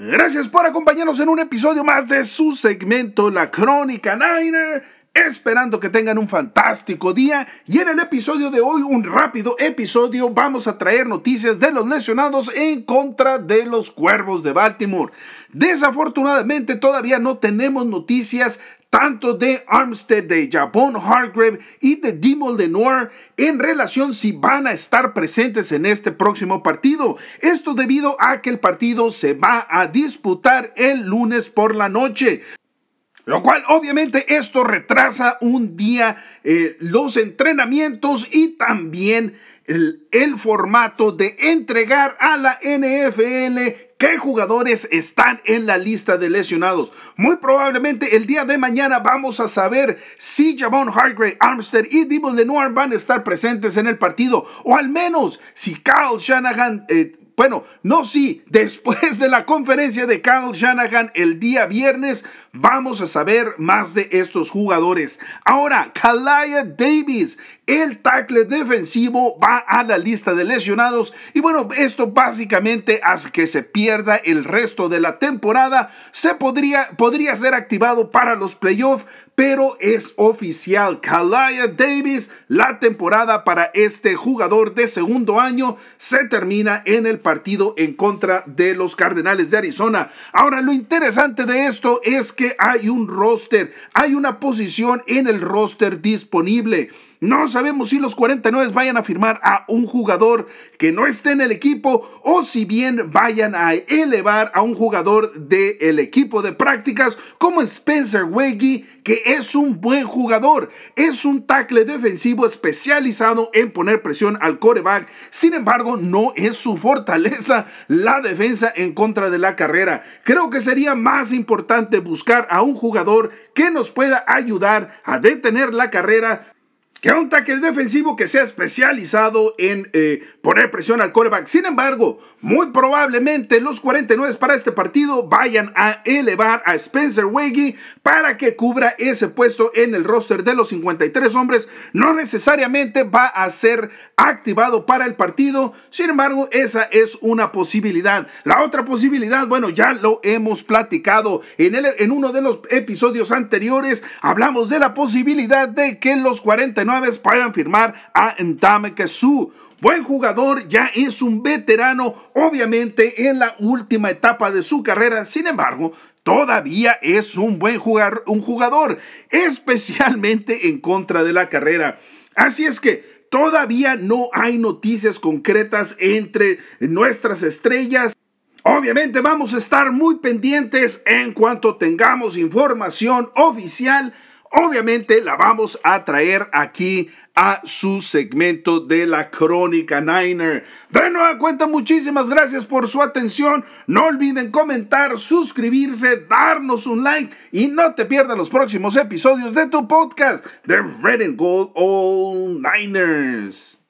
Gracias por acompañarnos en un episodio más de su segmento La Crónica Niner. Esperando que tengan un fantástico día y en el episodio de hoy, un rápido episodio, vamos a traer noticias de los lesionados en contra de los cuervos de Baltimore. Desafortunadamente todavía no tenemos noticias tanto de Armstead, de Jabón Hargrave y de Dimol Noir. en relación si van a estar presentes en este próximo partido. Esto debido a que el partido se va a disputar el lunes por la noche. Lo cual obviamente esto retrasa un día eh, los entrenamientos y también el, el, formato de entregar a la NFL qué jugadores están en la lista de lesionados. Muy probablemente el día de mañana vamos a saber si Javon Hargrave, Armstead y Dimon Lenoir van a estar presentes en el partido, o al menos si Carl Shanahan eh, bueno, no si, después de la conferencia de Carl Shanahan el día viernes, vamos a saber más de estos jugadores. Ahora, Kalaya Davis, el tackle defensivo va a la lista de lesionados y bueno, esto básicamente hace que se pierda el resto de la temporada. Se podría, podría ser activado para los playoffs, pero es oficial. Kalaya Davis, la temporada para este jugador de segundo año se termina en el partido en contra de los Cardenales de Arizona. Ahora, lo interesante de esto es que hay un roster, hay una posición en el roster disponible. No sabemos si los 49 vayan a firmar a un jugador que no esté en el equipo o si bien vayan a elevar a un jugador del equipo de prácticas como Spencer Weggy, que es un buen jugador. Es un tackle defensivo especializado en poner presión al coreback. Sin embargo, no es su fortaleza la defensa en contra de la carrera. Creo que sería más importante buscar a un jugador que nos pueda ayudar a detener la carrera que a un tackle defensivo que sea especializado en eh, poner presión al coreback. Sin embargo, muy probablemente los 49 para este partido vayan a elevar a Spencer Weggie para que cubra ese puesto en el roster de los 53 hombres. No necesariamente va a ser activado para el partido. Sin embargo, esa es una posibilidad. La otra posibilidad, bueno, ya lo hemos platicado en, el, en uno de los episodios anteriores. Hablamos de la posibilidad de que los 49 puedan firmar a Entame su Buen jugador, ya es un veterano, obviamente en la última etapa de su carrera. Sin embargo, todavía es un buen jugar un jugador, especialmente en contra de la carrera. Así es que todavía no hay noticias concretas entre nuestras estrellas. Obviamente vamos a estar muy pendientes en cuanto tengamos información oficial obviamente la vamos a traer aquí a su segmento de la crónica Niner. De nueva cuenta, muchísimas gracias por su atención. No olviden comentar, suscribirse, darnos un like y no te pierdas los próximos episodios de tu podcast de Red and Gold All Niners.